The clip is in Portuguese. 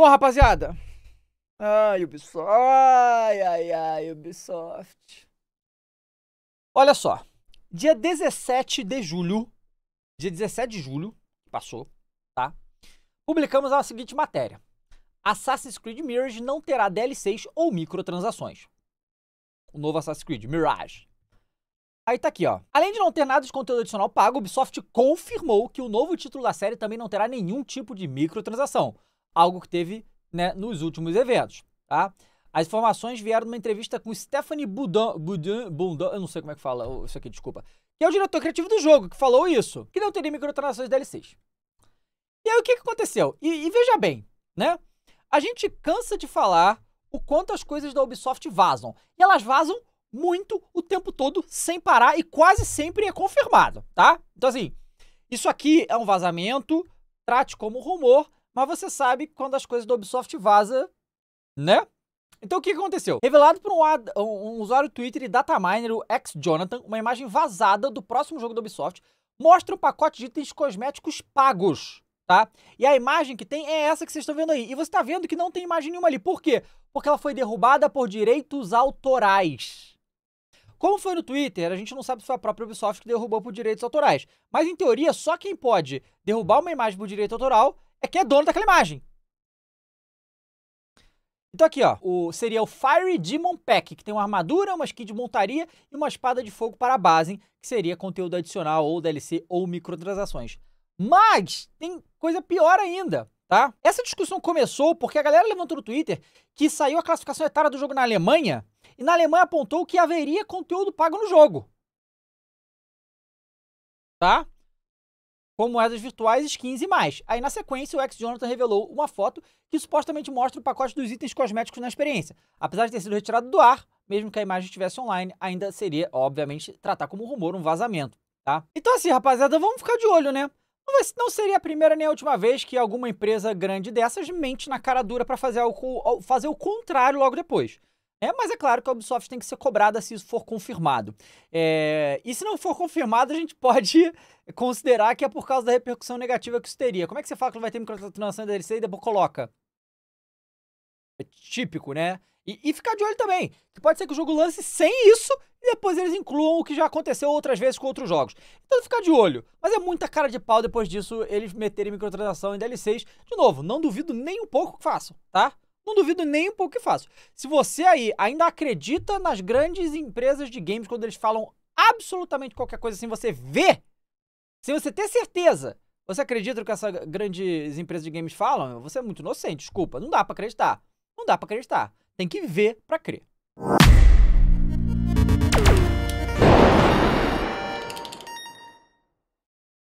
Bom, rapaziada. Ai, Ubisoft. Ai, ai, ai, Ubisoft. Olha só. Dia 17 de julho. Dia 17 de julho. Passou, tá? Publicamos a seguinte matéria. Assassin's Creed Mirage não terá DLCs ou microtransações. O novo Assassin's Creed Mirage. Aí tá aqui, ó. Além de não ter nada de conteúdo adicional pago, Ubisoft confirmou que o novo título da série também não terá nenhum tipo de microtransação algo que teve né, nos últimos eventos. Tá? As informações vieram numa entrevista com Stephanie Boudin, Boudin, Boudin, eu não sei como é que fala isso aqui, desculpa, que é o diretor criativo do jogo, que falou isso, que não teria microtransações DLCs. E aí o que, que aconteceu? E, e veja bem, né? A gente cansa de falar o quanto as coisas da Ubisoft vazam. E elas vazam muito o tempo todo, sem parar, e quase sempre é confirmado, tá? Então assim, isso aqui é um vazamento, trate como rumor, mas você sabe quando as coisas da Ubisoft vazam, né? Então o que aconteceu? Revelado por um, um, usuário Twitter e dataminer, o ex-Jonathan, uma imagem vazada do próximo jogo da Ubisoft mostra um pacote de itens cosméticos pagos, tá? E a imagem que tem é essa que vocês estão vendo aí. E você está vendo que não tem imagem nenhuma ali. Por quê? Porque ela foi derrubada por direitos autorais. Como foi no Twitter, a gente não sabe se foi a própria Ubisoft que derrubou por direitos autorais. Mas em teoria, só quem pode derrubar uma imagem por direito autoral é quem é dono daquela imagem. Então aqui, ó, o, seria o Fiery Demon Pack, que tem uma armadura, uma skin de montaria e uma espada de fogo para a base, que seria conteúdo adicional ou DLC ou microtransações. Mas tem coisa pior ainda, tá? Essa discussão começou porque a galera levantou no Twitter que saiu a classificação etária do jogo na Alemanha e na Alemanha apontou que haveria conteúdo pago no jogo. Tá? como moedas virtuais, skins e mais. Aí na sequência, o ex-Jonathan revelou uma foto que supostamente mostra o pacote dos itens cosméticos na experiência. Apesar de ter sido retirado do ar, mesmo que a imagem estivesse online, ainda seria, obviamente, tratar como rumor, um vazamento, tá? Então assim, rapaziada, vamos ficar de olho, né? Não seria a primeira nem a última vez que alguma empresa grande dessas mente na cara dura para fazer, fazer o contrário logo depois. É, mas é claro que a Ubisoft tem que ser cobrada se isso for confirmado. É... E se não for confirmado, a gente pode considerar que é por causa da repercussão negativa que isso teria. Como é que você fala que não vai ter microtransação da DLC e depois coloca? É típico, né? E, e, ficar de olho também, que pode ser que o jogo lance sem isso e depois eles incluam o que já aconteceu outras vezes com outros jogos. Então ficar de olho. Mas é muita cara de pau depois disso eles meterem microtransação em DLCs. De novo, não duvido nem um pouco que façam, tá? Não duvido nem um pouco que faço. Se você aí ainda acredita nas grandes empresas de games quando eles falam absolutamente qualquer coisa sem você ver, sem você ter certeza, você acredita no que essas grandes empresas de games falam? Você é muito inocente, desculpa. Não dá para acreditar. Não dá para acreditar. Tem que ver para crer.